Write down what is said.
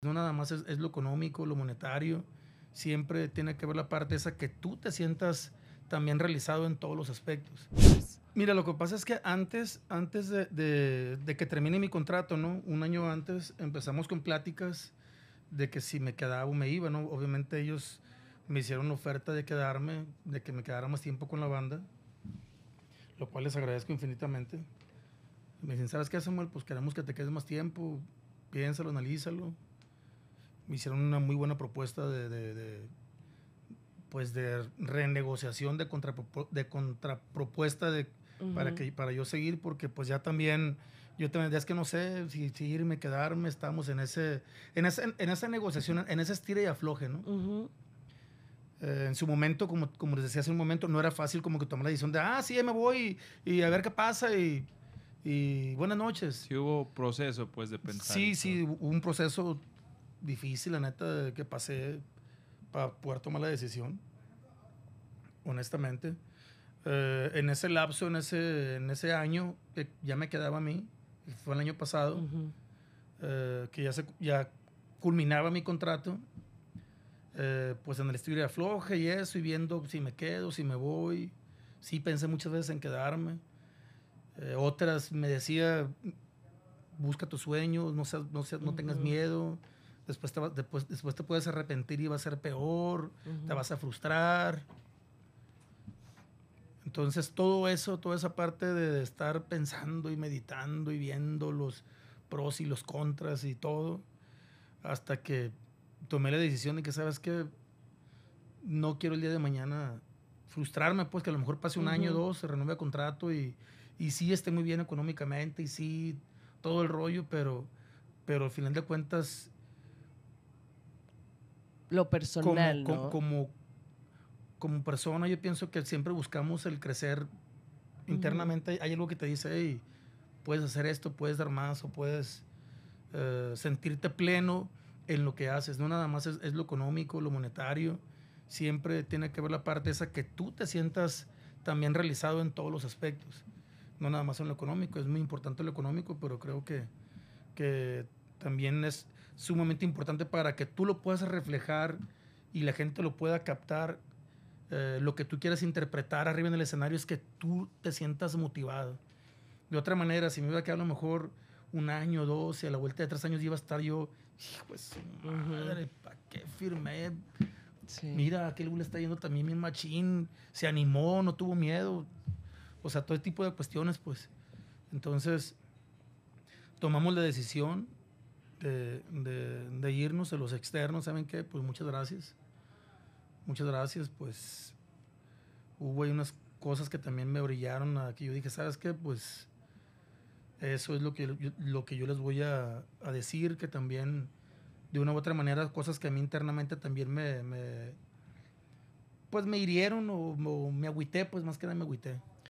No nada más es, lo económico, lo monetario, siempre tiene que ver la parte esa que tú te sientas también realizado en todos los aspectos. Mira, lo que pasa es que antes, antes de, que termine mi contrato, ¿no? Un año antes empezamos con pláticas de que si me quedaba o me iba, ¿no? Obviamente ellos me hicieron oferta de quedarme, de que me quedara más tiempo con la banda, lo cual les agradezco infinitamente. Me dicen, ¿sabes qué, Samuel? Pues queremos que te quedes más tiempo, piénsalo, analízalo me hicieron una muy buena propuesta de, pues de renegociación de, de contrapropuesta de, para, que, para yo seguir, porque pues ya también, yo también, es que no sé si, irme, quedarme, estamos en, ese, en, en esa negociación, en ese estira y afloje, ¿no? Eh, en su momento, como, como les decía hace un momento, no era fácil como que tomar la decisión de, ah, sí, me voy y, a ver qué pasa y, buenas noches. Sí hubo proceso, pues, de pensar. Sí, sí, hubo un proceso difícil, la neta, que pasé para poder tomar la decisión, honestamente. Eh, en ese lapso, en ese, en ese año que eh, ya me quedaba a mí, fue el año pasado, eh, que ya, se, ya culminaba mi contrato, pues en el estudio de afloje y eso, y viendo si me quedo, si me voy. Sí pensé muchas veces en quedarme. otras me decía, busca tus sueños, no, no, no tengas miedo, después te, puedes arrepentir y va a ser peor, te vas a frustrar. Entonces todo eso, toda esa parte de estar pensando y meditando y viendo los pros y los contras y todo, hasta que tomé la decisión de que sabes que no quiero el día de mañana frustrarme, pues que a lo mejor pase un año o dos, se renueve el contrato y, y sí esté muy bien económicamente y sí todo el rollo, pero, pero al final de cuentas lo personal. Como, ¿no? como, persona, yo pienso que siempre buscamos el crecer internamente. Hay algo que te dice, hey, puedes hacer esto, puedes dar más o puedes eh, sentirte pleno en lo que haces. No nada más es, es, lo económico, lo monetario. Siempre tiene que ver la parte esa que tú te sientas también realizado en todos los aspectos. No nada más en lo económico. Es muy importante lo económico, pero creo que, que también es sumamente importante para que tú lo puedas reflejar y la gente lo pueda captar. Eh, lo que tú quieras interpretar arriba en el escenario es que tú te sientas motivado. De otra manera, si me hubiera quedado a lo mejor un año, dos, y a la vuelta de tres años iba a estar yo, hijo madre, ¿para qué firmé? Mira, aquel le está yendo también bien machín, se animó, no tuvo miedo. O sea, todo tipo de cuestiones, pues. Entonces, tomamos la decisión, de, irnos, de los externos, ¿saben qué? Pues muchas gracias. Muchas gracias, pues hubo ahí unas cosas que también me brillaron a que yo dije, ¿sabes qué? Pues eso es lo que, yo, lo que yo les voy a, decir, que también de una u otra manera cosas que a mí internamente también me, pues me hirieron o me agüité, pues más que nada me agüité.